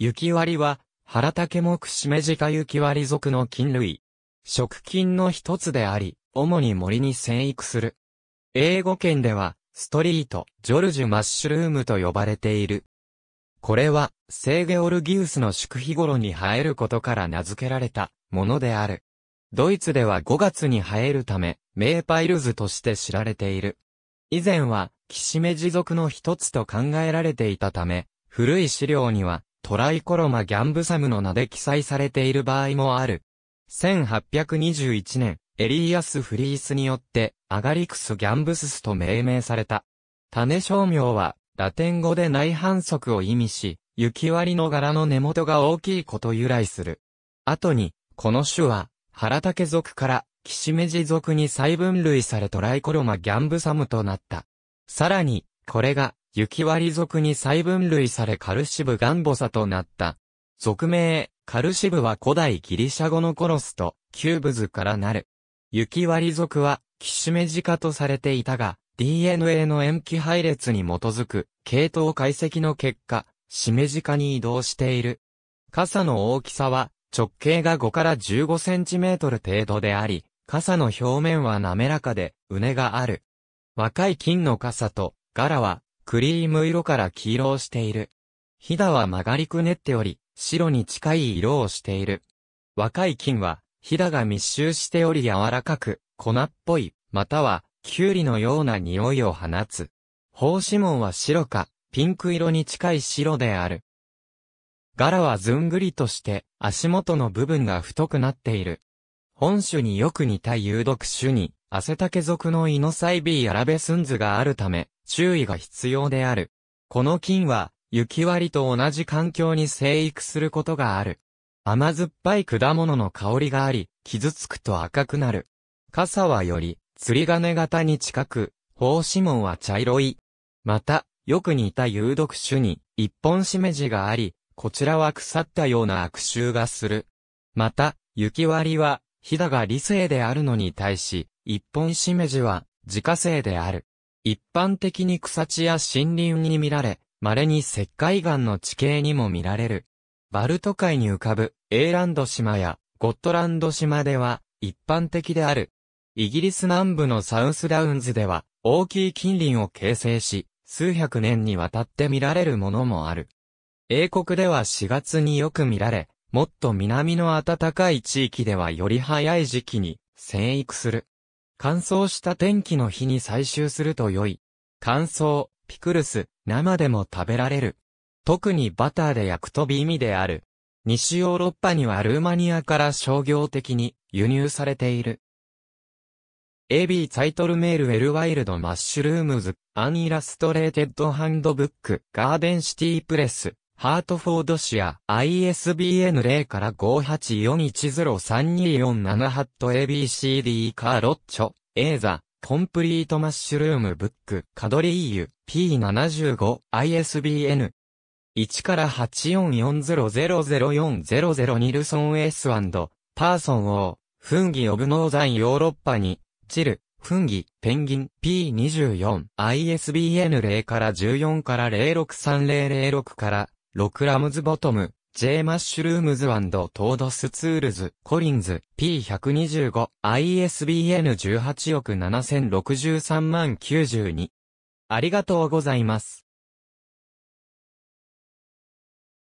雪割は、原竹くしめじか雪割属の菌類。食菌の一つであり、主に森に生育する。英語圏では、ストリート、ジョルジュマッシュルームと呼ばれている。これは、セーゲオルギウスの祝日頃に生えることから名付けられたものである。ドイツでは5月に生えるため、メーパイルズとして知られている。以前は、キシメジ族の一つと考えられていたため、古い資料には、トライコロマギャンブサムの名で記載されている場合もある。1821年、エリーアス・フリースによって、アガリクス・ギャンブススと命名された。種商名は、ラテン語で内反則を意味し、雪割りの柄の根元が大きいこと由来する。後に、この種は、原竹属から、キシメジ属に再分類されトライコロマギャンブサムとなった。さらに、これが、雪割属に再分類されカルシブガンボサとなった。俗名、カルシブは古代ギリシャ語のコロスと、キューブズからなる。雪割属は、キシメジカとされていたが、DNA の塩基配列に基づく、系統解析の結果、シメジカに移動している。傘の大きさは、直径が5から15センチメートル程度であり、傘の表面は滑らかで、うねがある。若い金の傘と、柄は、クリーム色から黄色をしている。ヒダは曲がりくねっており、白に近い色をしている。若い菌は、ヒダが密集しており柔らかく、粉っぽい、または、キュウリのような匂いを放つ。胞子紋は白か、ピンク色に近い白である。柄はずんぐりとして、足元の部分が太くなっている。本種によく似た有毒種に、汗ケ属のイノサイビーアラベスンズがあるため、注意が必要である。この菌は、雪割と同じ環境に生育することがある。甘酸っぱい果物の香りがあり、傷つくと赤くなる。傘はより、釣り金型に近く、胞子紋は茶色い。また、よく似た有毒種に、一本しめじがあり、こちらは腐ったような悪臭がする。また、雪割は、ヒダが理性であるのに対し、一本しめじは自家製である。一般的に草地や森林に見られ、稀に石灰岩の地形にも見られる。バルト海に浮かぶエーランド島やゴットランド島では一般的である。イギリス南部のサウスダウンズでは大きい近隣を形成し、数百年にわたって見られるものもある。英国では4月によく見られ、もっと南の暖かい地域ではより早い時期に生育する。乾燥した天気の日に採集すると良い。乾燥、ピクルス、生でも食べられる。特にバターで焼くと美味である。西ヨーロッパにはルーマニアから商業的に輸入されている。AB タイトルメールウェルワイルドマッシュルームズアンイラストレーテッドハンドブックガーデンシティプレスハートフォードシア、ISBN 0から584103247ハット ABCD カーロッチョ、エーザ、コンプリートマッシュルームブック、カドリーユ、P75、ISBN。1から844000400ニルソン S& パーソン王、フンギオブノーザンヨーロッパに、チル、フンギ、ペンギン、P24、ISBN0 から14から063006からクラムズボトム、J マッシュルームズトードスツールズ、コリンズ、P125、ISBN18 億7063万92。ありがとうございます。